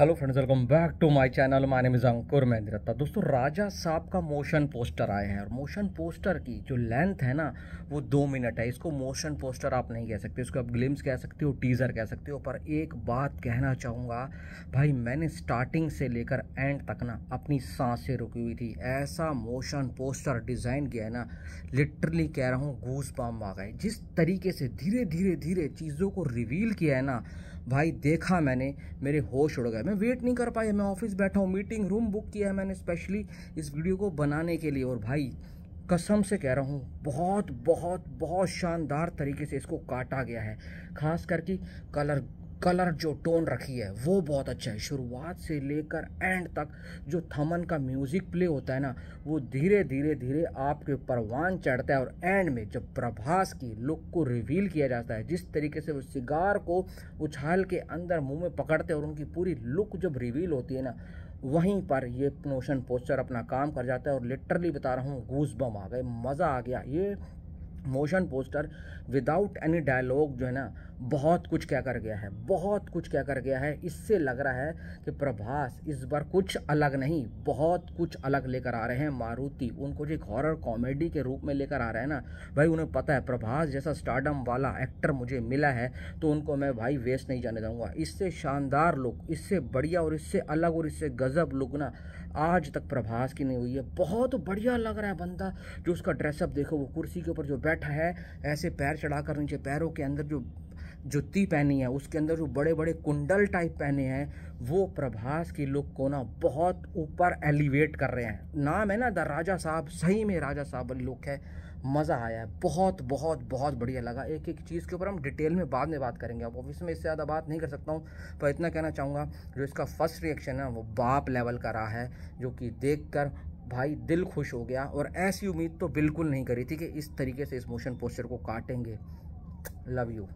hello friends welcome back to my channel my name is Ankur Mahendra Dutta दोस्तों राजा साहब का motion poster आए हैं और मोशन पोस्टर की जो लेंथ है ना वो दो मिनट है इसको मोशन पोस्टर आप नहीं कह सकते इसको आप ग्लिम्स कह सकते हो टीज़र कह सकते हो पर एक बात कहना चाहूँगा भाई मैंने स्टार्टिंग से लेकर एंड तक ना अपनी सांसें रुकी हुई थी ऐसा मोशन पोस्टर डिज़ाइन किया है ना लिटरली कह रहा हूँ घूस पाम आ गए जिस तरीके से धीरे धीरे धीरे चीज़ों को रिवील किया है ना भाई देखा मैंने मेरे होश उड़ गए मैं वेट नहीं कर पाया मैं ऑफिस बैठा हूँ मीटिंग रूम बुक किया है मैंने स्पेशली इस वीडियो को बनाने के लिए और भाई कसम से कह रहा हूँ बहुत बहुत बहुत शानदार तरीके से इसको काटा गया है खास करके कलर कलर जो टोन रखी है वो बहुत अच्छा है शुरुआत से लेकर एंड तक जो थमन का म्यूज़िक प्ले होता है ना वो धीरे धीरे धीरे आपके परवान चढ़ता है और एंड में जब प्रभास की लुक को रिवील किया जाता है जिस तरीके से वो सिगार को उछाल के अंदर मुंह में पकड़ते और उनकी पूरी लुक जब रिवील होती है ना वहीं पर ये मोशन पोस्टर अपना काम कर जाता है और लिटरली बता रहा हूँ घूस बम आ गए मज़ा आ गया ये motion poster without any dialogue जो है ना बहुत कुछ क्या कर गया है बहुत कुछ क्या कर गया है इससे लग रहा है कि प्रभास इस बार कुछ अलग नहीं बहुत कुछ अलग लेकर आ रहे हैं मारुति उनको जो एक हॉरर कॉमेडी के रूप में लेकर आ रहे हैं ना भाई उन्हें पता है प्रभास जैसा स्टार्डम वाला एक्टर मुझे मिला है तो उनको मैं भाई वेस्ट नहीं जाने दूँगा इससे शानदार लुक इससे बढ़िया और इससे अलग और इससे गज़ब लुक ना आज तक प्रभास की नहीं हुई है बहुत बढ़िया लग रहा है बंदा जो उसका ड्रेसअप देखो वो कुर्सी के ऊपर जो बैठा है ऐसे पैर चढ़ाकर नीचे पैरों के अंदर जो जुत्ती पहनी है उसके अंदर जो बड़े बड़े कुंडल टाइप पहने हैं वो प्रभास की लुक को ना बहुत ऊपर एलिवेट कर रहे हैं नाम है ना द राजा साहब सही में राजा साहब वाली लुक है मज़ा आया है बहुत बहुत बहुत बढ़िया लगा एक एक चीज़ के ऊपर हम डिटेल में बाद में बात करेंगे अब ऑफिस में इससे ज़्यादा बात नहीं कर सकता हूँ पर इतना कहना चाहूँगा जो इसका फर्स्ट रिएक्शन है वो बाप लेवल का रहा है जो कि देख कर भाई दिल खुश हो गया और ऐसी उम्मीद तो बिल्कुल नहीं करी थी कि इस तरीके से इस मोशन पोस्टर को काटेंगे लव यू